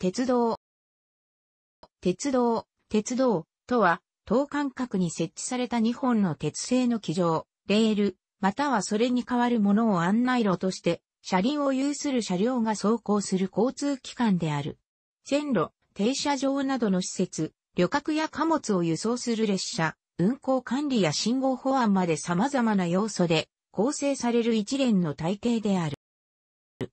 鉄道。鉄道、鉄道とは、等間隔に設置された2本の鉄製の機場、レール、またはそれに代わるものを案内路として、車輪を有する車両が走行する交通機関である。線路、停車場などの施設、旅客や貨物を輸送する列車、運行管理や信号保安まで様々な要素で構成される一連の体系である。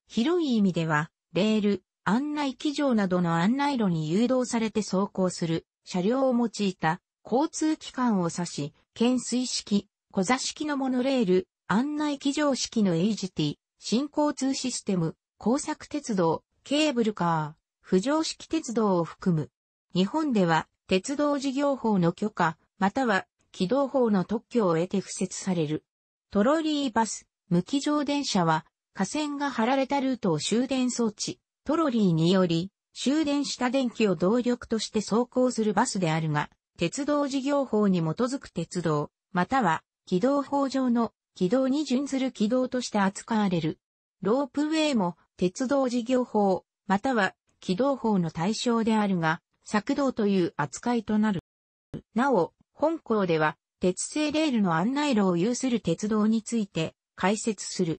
広い意味では、レール、案内機場などの案内路に誘導されて走行する車両を用いた交通機関を指し、懸垂式、小座式のモノレール、案内機場式の a g t 新交通システム、工作鉄道、ケーブルカー、浮上式鉄道を含む。日本では鉄道事業法の許可、または機動法の特許を得て付設される。トロリーバス、無機乗電車は、架線が張られたルートを終電装置、トロリーにより、終電した電気を動力として走行するバスであるが、鉄道事業法に基づく鉄道、または、軌道法上の軌道に準ずる軌道として扱われる。ロープウェイも鉄道事業法、または軌道法の対象であるが、作動という扱いとなる。なお、本校では、鉄製レールの案内路を有する鉄道について解説する。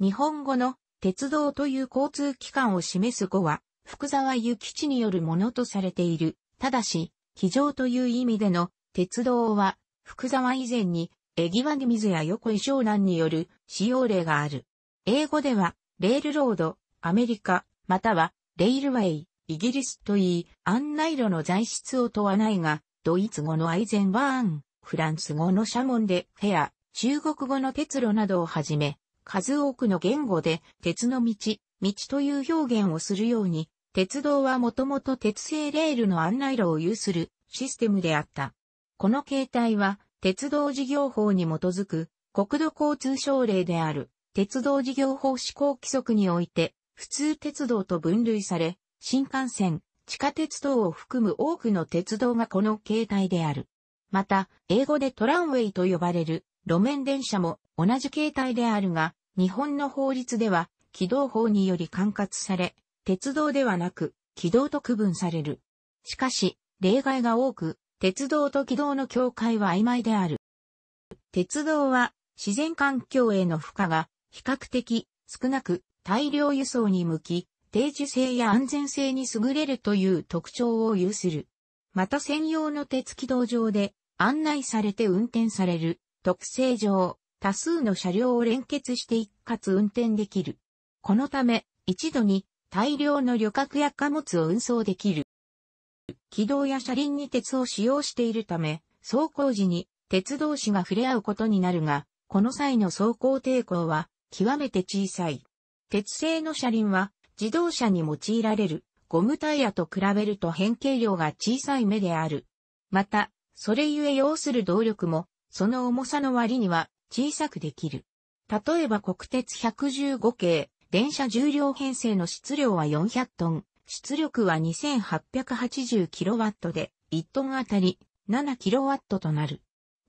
日本語の鉄道という交通機関を示す語は、福沢諭吉によるものとされている。ただし、非常という意味での鉄道は、福沢以前に、ぎわぎ水や横井湘南による使用例がある。英語では、レールロード、アメリカ、または、レイルウェイ、イギリスといい、案内路の材質を問わないが、ドイツ語のアイゼンバーン、フランス語のシャモンでフェア、中国語の鉄路などをはじめ、数多くの言語で鉄の道、道という表現をするように、鉄道はもともと鉄製レールの案内路を有するシステムであった。この形態は鉄道事業法に基づく国土交通省令である鉄道事業法施行規則において普通鉄道と分類され、新幹線、地下鉄道を含む多くの鉄道がこの形態である。また、英語でトランウェイと呼ばれる路面電車も同じ形態であるが、日本の法律では、軌道法により管轄され、鉄道ではなく、軌道と区分される。しかし、例外が多く、鉄道と軌道の境界は曖昧である。鉄道は、自然環境への負荷が、比較的、少なく、大量輸送に向き、定時性や安全性に優れるという特徴を有する。また専用の鉄軌道上で、案内されて運転される、特性上、多数の車両を連結して一括運転できる。このため、一度に大量の旅客や貨物を運送できる。軌道や車輪に鉄を使用しているため、走行時に鉄同士が触れ合うことになるが、この際の走行抵抗は極めて小さい。鉄製の車輪は自動車に用いられるゴムタイヤと比べると変形量が小さい目である。また、それゆえ要する動力も、その重さの割には小さくできる。例えば国鉄115系、電車重量編成の質量は400トン、出力は 2880kW で、1トンあたり 7kW となる。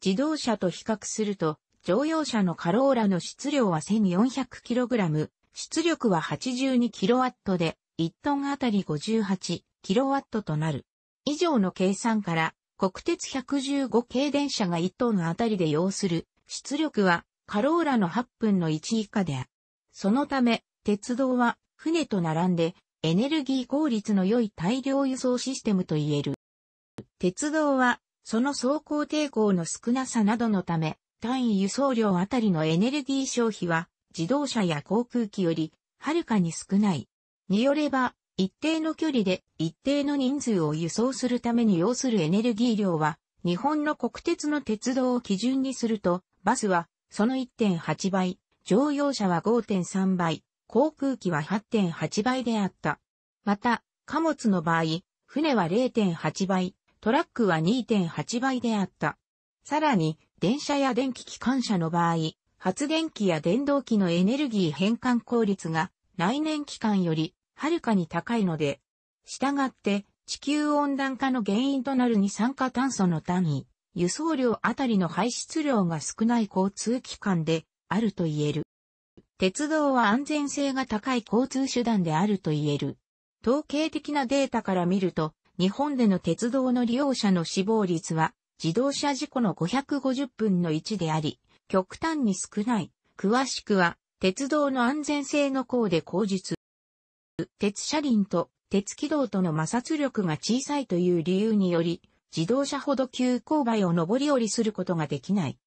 自動車と比較すると、乗用車のカローラの質量は 1400kg、出力は 82kW で、1トンあたり 58kW となる。以上の計算から、国鉄115系電車が1トンあたりで要する出力はカローラの8分の1以下である。そのため、鉄道は船と並んでエネルギー効率の良い大量輸送システムと言える。鉄道はその走行抵抗の少なさなどのため、単位輸送量あたりのエネルギー消費は自動車や航空機よりはるかに少ない。によれば、一定の距離で一定の人数を輸送するために要するエネルギー量は、日本の国鉄の鉄道を基準にすると、バスはその1.8倍、乗用車は5.3倍、航空機は8.8倍であった。また、貨物の場合、船は0.8倍、トラックは2.8倍であった。さらに、電車や電気機関車の場合、発電機や電動機のエネルギー変換効率が来年期間よりはるかに高いので、したがって地球温暖化の原因となる二酸化炭素の単位輸送量あたりの排出量が少ない交通機関であると言える。鉄道は安全性が高い交通手段であると言える。統計的なデータから見ると、日本での鉄道の利用者の死亡率は自動車事故の550分の1であり、極端に少ない。詳しくは、鉄道の安全性の項で口述。鉄車輪と鉄軌道との摩擦力が小さいという理由により、自動車ほど急勾配を上り下りすることができない。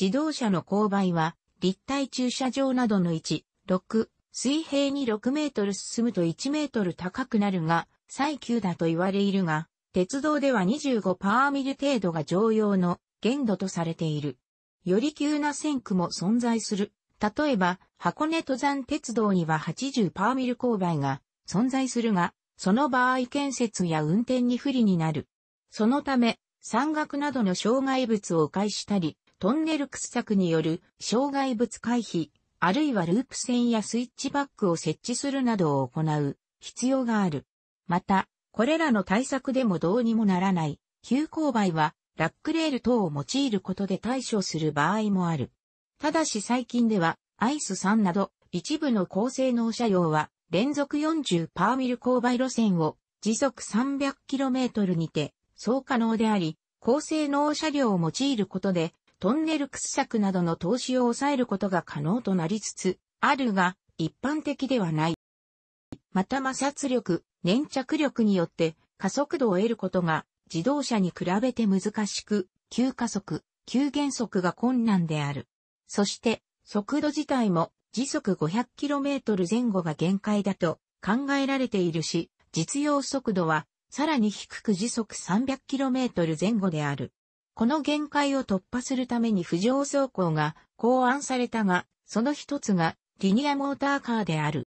自動車の勾配は、立体駐車場などの1、6、水平に6メートル進むと1メートル高くなるが、最急だと言われいるが、鉄道では25パーミル程度が常用の限度とされている。より急な線区も存在する。例えば、箱根登山鉄道には80パーミル勾配が存在するが、その場合建設や運転に不利になる。そのため、山岳などの障害物を迂回したり、トンネル掘削による障害物回避、あるいはループ線やスイッチバックを設置するなどを行う必要がある。また、これらの対策でもどうにもならない、急勾配はラックレール等を用いることで対処する場合もある。ただし最近では、アイス3など一部の高性能車両は連続40パーミル勾配路線を時速 300km にてそう可能であり、高性能車両を用いることで、トンネル掘削などの投資を抑えることが可能となりつつ、あるが、一般的ではない。また摩擦力、粘着力によって加速度を得ることが自動車に比べて難しく、急加速、急減速が困難である。そして、速度自体も時速 500km 前後が限界だと考えられているし、実用速度はさらに低く時速 300km 前後である。この限界を突破するために浮上走行が考案されたが、その一つがリニアモーターカーである。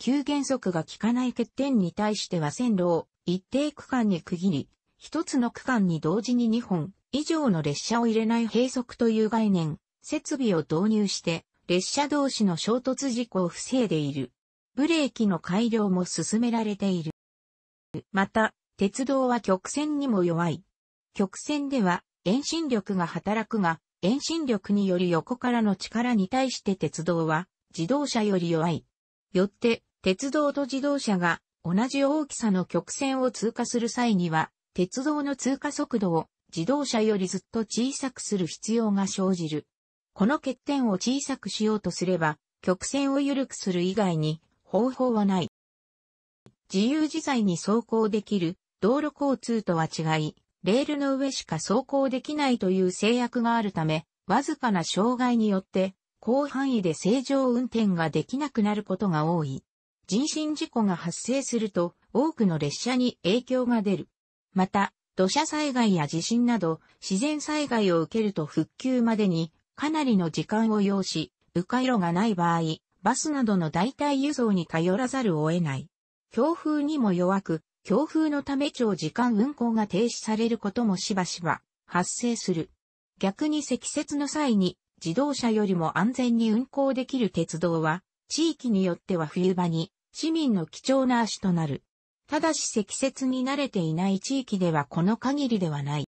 急減速が効かない欠点に対しては線路を一定区間に区切り、一つの区間に同時に2本以上の列車を入れない閉塞という概念、設備を導入して列車同士の衝突事故を防いでいる。ブレーキの改良も進められている。また、鉄道は曲線にも弱い。曲線では遠心力が働くが、遠心力により横からの力に対して鉄道は自動車より弱い。よって、鉄道と自動車が同じ大きさの曲線を通過する際には、鉄道の通過速度を自動車よりずっと小さくする必要が生じる。この欠点を小さくしようとすれば、曲線を緩くする以外に方法はない。自由自在に走行できる道路交通とは違い、レールの上しか走行できないという制約があるため、わずかな障害によって、広範囲で正常運転ができなくなることが多い。人身事故が発生すると、多くの列車に影響が出る。また、土砂災害や地震など、自然災害を受けると復旧までに、かなりの時間を要し、迂回路がない場合、バスなどの代替輸送に頼らざるを得ない。強風にも弱く、強風のため長時間運行が停止されることもしばしば発生する。逆に積雪の際に自動車よりも安全に運行できる鉄道は、地域によっては冬場に市民の貴重な足となる。ただし積雪に慣れていない地域ではこの限りではない。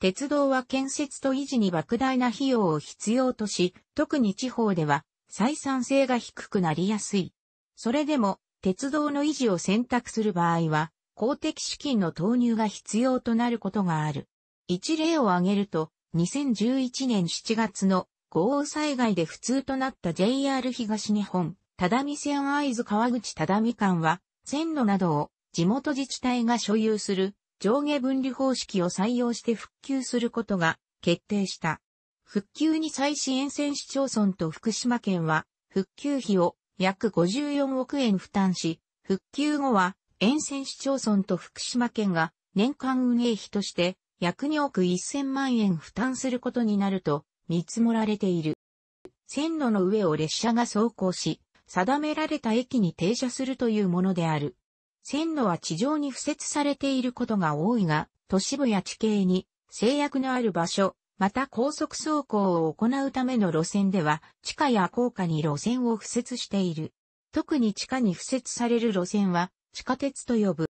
鉄道は建設と維持に莫大な費用を必要とし、特に地方では採算性が低くなりやすい。それでも鉄道の維持を選択する場合は、公的資金の投入が必要となることがある。一例を挙げると、2011年7月の豪雨災害で不通となった JR 東日本、只見線合図川口只見間は、線路などを地元自治体が所有する上下分離方式を採用して復旧することが決定した。復旧に際し沿線市町村と福島県は復旧費を約54億円負担し、復旧後は沿線市町村と福島県が年間運営費として約2億1000万円負担することになると見積もられている。線路の上を列車が走行し、定められた駅に停車するというものである。線路は地上に敷設されていることが多いが、都市部や地形に制約のある場所、また高速走行を行うための路線では、地下や高架に路線を付設している。特に地下に付設される路線は、地下鉄と呼ぶ。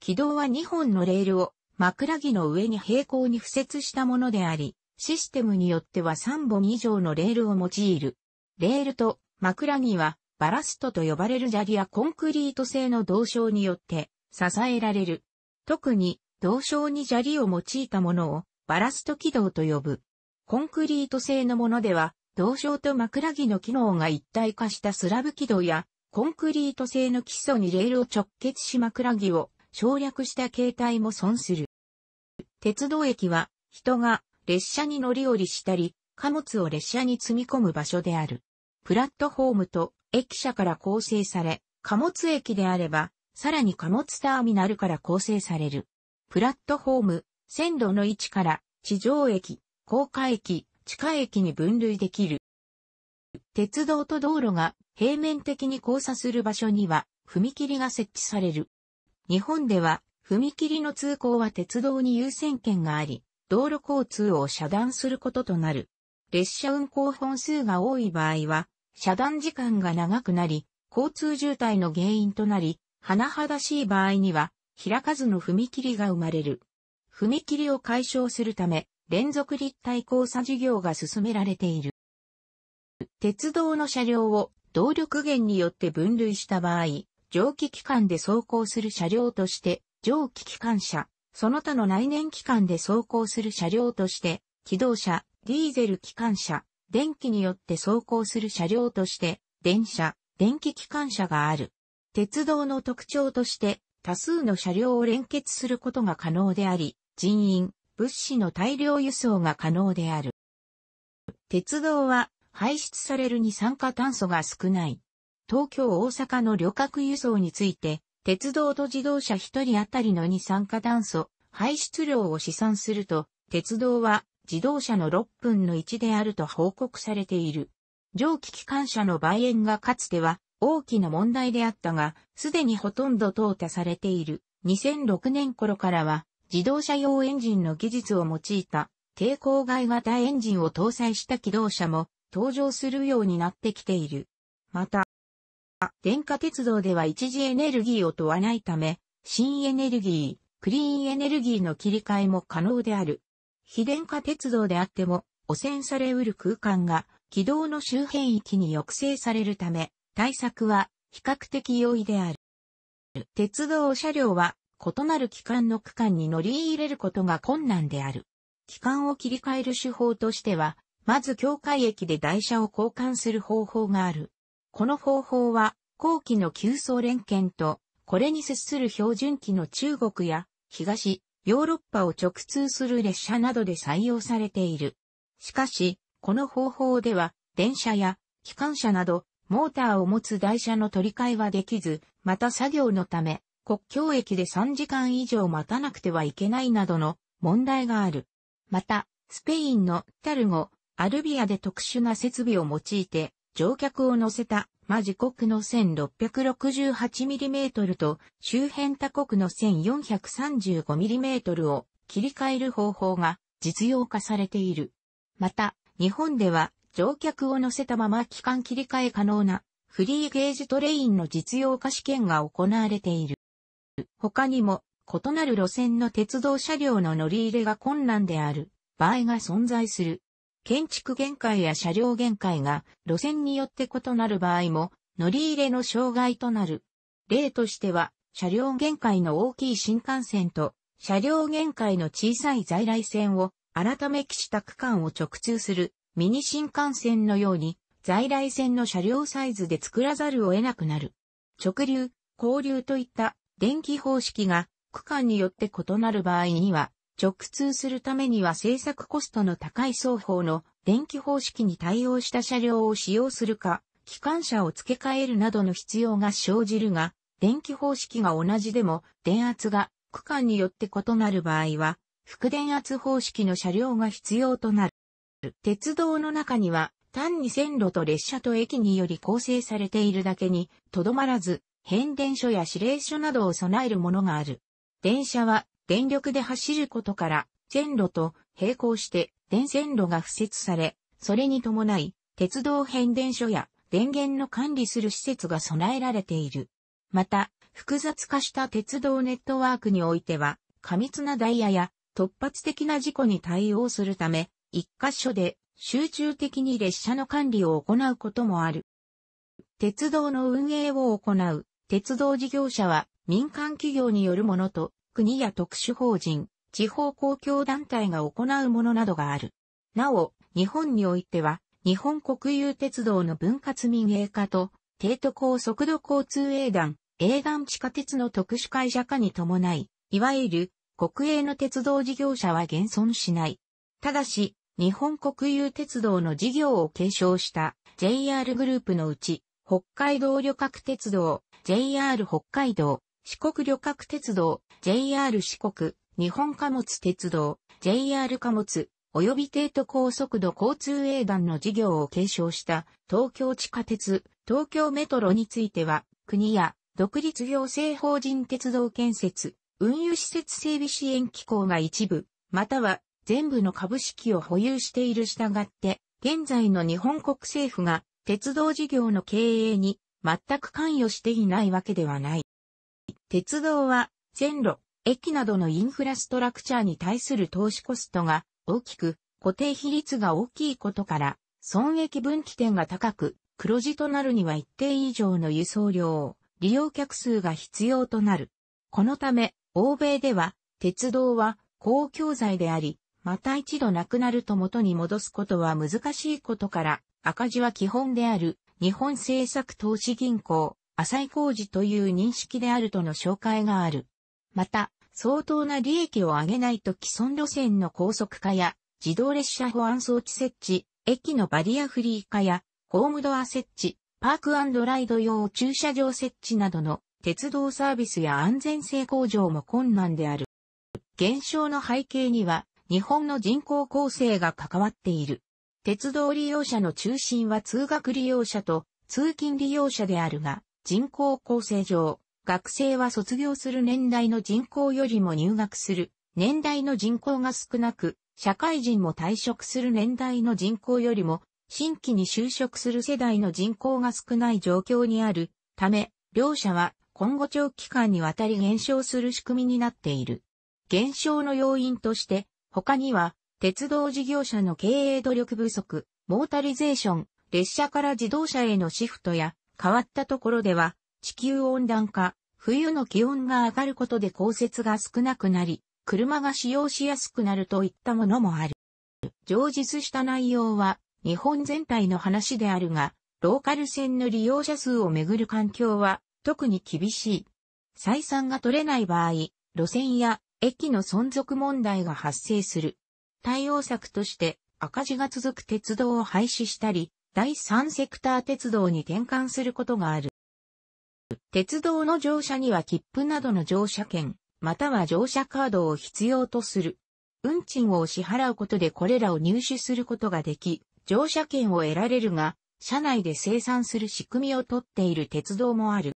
軌道は2本のレールを枕木の上に平行に付設したものであり、システムによっては3本以上のレールを用いる。レールと枕木はバラストと呼ばれる砂利やコンクリート製の銅床によって支えられる。特に銅床に砂利を用いたものをバラスト軌道と呼ぶ。コンクリート製のものでは、銅床と枕木の機能が一体化したスラブ軌道や、コンクリート製の基礎にレールを直結し枕木を省略した形態も損する。鉄道駅は、人が列車に乗り降りしたり、貨物を列車に積み込む場所である。プラットホームと駅舎から構成され、貨物駅であれば、さらに貨物ターミナルから構成される。プラットホーム、線路の位置から地上駅、高架駅、地下駅に分類できる。鉄道と道路が平面的に交差する場所には踏切が設置される。日本では踏切の通行は鉄道に優先権があり、道路交通を遮断することとなる。列車運行本数が多い場合は、遮断時間が長くなり、交通渋滞の原因となり、甚だしい場合には、開かずの踏切が生まれる。踏切を解消するため、連続立体交差事業が進められている。鉄道の車両を動力源によって分類した場合、蒸気機関で走行する車両として、蒸気機関車、その他の内燃機関で走行する車両として、機動車、ディーゼル機関車、電気によって走行する車両として、電車、電気機関車がある。鉄道の特徴として、多数の車両を連結することが可能であり、人員、物資の大量輸送が可能である。鉄道は排出される二酸化炭素が少ない。東京大阪の旅客輸送について、鉄道と自動車一人当たりの二酸化炭素排出量を試算すると、鉄道は自動車の6分の1であると報告されている。蒸気機関車の倍円がかつては大きな問題であったが、すでにほとんど淘汰されている。2006年頃からは自動車用エンジンの技術を用いた抵抗外型エンジンを搭載した機動車も登場するようになってきている。また、電化鉄道では一時エネルギーを問わないため、新エネルギー、クリーンエネルギーの切り替えも可能である。非電化鉄道であっても汚染されうる空間が軌道の周辺域に抑制されるため、対策は比較的容易である。鉄道車両は異なる機関の区間に乗り入れることが困難である。機関を切り替える手法としては、まず境界駅で台車を交換する方法がある。この方法は、後期の急走連携と、これに接する標準機の中国や東、ヨーロッパを直通する列車などで採用されている。しかし、この方法では、電車や機関車など、モーターを持つ台車の取り替えはできず、また作業のため、国境駅で3時間以上待たなくてはいけないなどの問題がある。また、スペインのタルゴ、アルビアで特殊な設備を用いて乗客を乗せた、マ時国の 1668mm と周辺他国の 1435mm を切り替える方法が実用化されている。また、日本では乗客を乗せたまま期間切り替え可能なフリーゲージトレインの実用化試験が行われている。他にも、異なる路線の鉄道車両の乗り入れが困難である場合が存在する。建築限界や車両限界が路線によって異なる場合も乗り入れの障害となる。例としては、車両限界の大きい新幹線と車両限界の小さい在来線を改め起した区間を直通するミニ新幹線のように在来線の車両サイズで作らざるを得なくなる。直流、交流といった電気方式が区間によって異なる場合には、直通するためには制作コストの高い双方の電気方式に対応した車両を使用するか、機関車を付け替えるなどの必要が生じるが、電気方式が同じでも電圧が区間によって異なる場合は、副電圧方式の車両が必要となる。鉄道の中には単に線路と列車と駅により構成されているだけに、とどまらず、変電所や指令所などを備えるものがある。電車は電力で走ることから線路と並行して電線路が付設され、それに伴い鉄道変電所や電源の管理する施設が備えられている。また、複雑化した鉄道ネットワークにおいては、過密なダイヤや突発的な事故に対応するため、一箇所で集中的に列車の管理を行うこともある。鉄道の運営を行う鉄道事業者は民間企業によるものと、国や特殊法人、地方公共団体が行うものなどがある。なお、日本においては、日本国有鉄道の分割民営化と、低都高速度交通営団、営団地下鉄の特殊会社化に伴い、いわゆる国営の鉄道事業者は現存しない。ただし、日本国有鉄道の事業を継承した JR グループのうち、北海道旅客鉄道、JR 北海道、四国旅客鉄道、JR 四国、日本貨物鉄道、JR 貨物、及び帝都高速度交通営団の事業を継承した東京地下鉄、東京メトロについては、国や独立行政法人鉄道建設、運輸施設整備支援機構が一部、または全部の株式を保有している従って、現在の日本国政府が鉄道事業の経営に全く関与していないわけではない。鉄道は、線路、駅などのインフラストラクチャーに対する投資コストが大きく、固定比率が大きいことから、損益分岐点が高く、黒字となるには一定以上の輸送量、利用客数が必要となる。このため、欧米では、鉄道は公共財であり、また一度なくなると元に戻すことは難しいことから、赤字は基本である日本政策投資銀行、浅井工事という認識であるとの紹介がある。また、相当な利益を上げないと既存路線の高速化や、自動列車保安装置設置、駅のバリアフリー化や、ホームドア設置、パークライド用駐車場設置などの鉄道サービスや安全性向上も困難である。減少の背景には、日本の人口構成が関わっている。鉄道利用者の中心は通学利用者と通勤利用者であるが、人口構成上、学生は卒業する年代の人口よりも入学する年代の人口が少なく、社会人も退職する年代の人口よりも、新規に就職する世代の人口が少ない状況にあるため、両者は今後長期間にわたり減少する仕組みになっている。減少の要因として、他には鉄道事業者の経営努力不足、モータリゼーション、列車から自動車へのシフトや、変わったところでは、地球温暖化、冬の気温が上がることで降雪が少なくなり、車が使用しやすくなるといったものもある。上述した内容は、日本全体の話であるが、ローカル線の利用者数をめぐる環境は、特に厳しい。採算が取れない場合、路線や駅の存続問題が発生する。対応策として赤字が続く鉄道を廃止したり、第三セクター鉄道に転換することがある。鉄道の乗車には切符などの乗車券、または乗車カードを必要とする。運賃を支払うことでこれらを入手することができ、乗車券を得られるが、車内で生産する仕組みをとっている鉄道もある。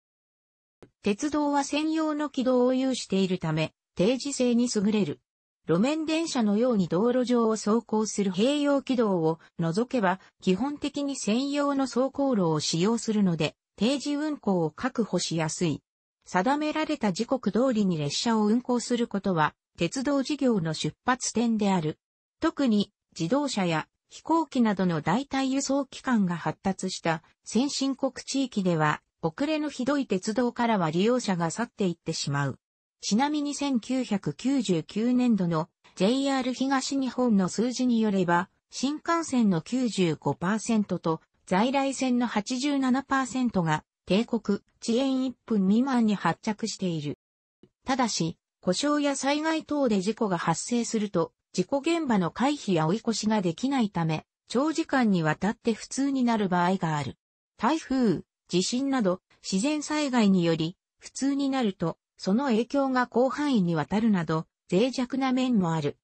鉄道は専用の軌道を有しているため、定時制に優れる。路面電車のように道路上を走行する併用軌道を除けば、基本的に専用の走行路を使用するので、定時運行を確保しやすい。定められた時刻通りに列車を運行することは、鉄道事業の出発点である。特に、自動車や飛行機などの代替輸送機関が発達した先進国地域では、遅れのひどい鉄道からは利用者が去っていってしまう。ちなみに1999年度の JR 東日本の数字によれば、新幹線の95%と在来線の87%が帝国遅延1分未満に発着している。ただし、故障や災害等で事故が発生すると、事故現場の回避や追い越しができないため、長時間にわたって普通になる場合がある。台風、地震など自然災害により、普通になると、その影響が広範囲にわたるなど、脆弱な面もある。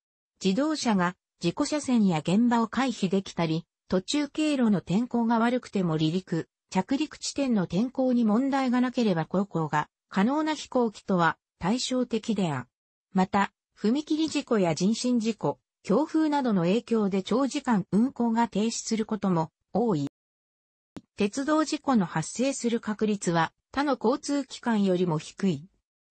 自動車が事故車線や現場を回避できたり、途中経路の天候が悪くても離陸、着陸地点の天候に問題がなければ航行が可能な飛行機とは対照的である。また、踏切事故や人身事故、強風などの影響で長時間運行が停止することも多い。鉄道事故の発生する確率は他の交通機関よりも低い。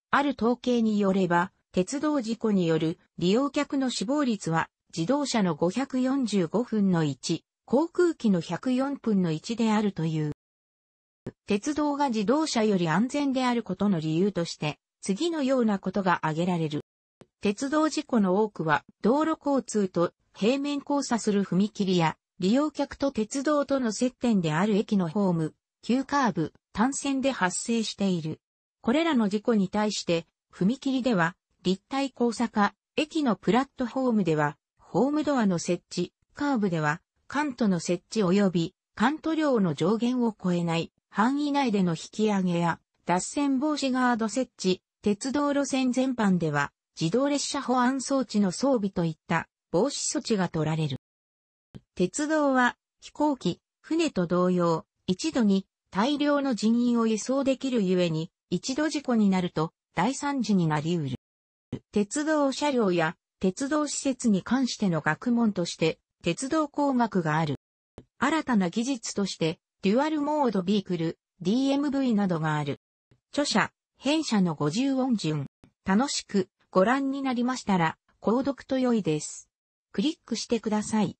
ある統計によれば、鉄道事故による利用客の死亡率は自動車の545分の1、航空機の104分の1であるという。鉄道が自動車より安全であることの理由として、次のようなことが挙げられる。鉄道事故の多くは道路交通と平面交差する踏切や利用客と鉄道との接点である駅のホーム、急カーブ、単線で発生している。これらの事故に対して、踏切では、立体交差化、駅のプラットホームでは、ホームドアの設置、カーブでは、カントの設置及び、カント量の上限を超えない範囲内での引き上げや、脱線防止ガード設置、鉄道路線全般では、自動列車保安装置の装備といった防止措置が取られる。鉄道は飛行機、船と同様、一度に大量の人員を輸送できるゆえに一度事故になると大惨事になり得る。鉄道車両や鉄道施設に関しての学問として鉄道工学がある。新たな技術としてデュアルモードビークル DMV などがある。著者、編者の50音順。楽しくご覧になりましたら、購読と良いです。クリックしてください。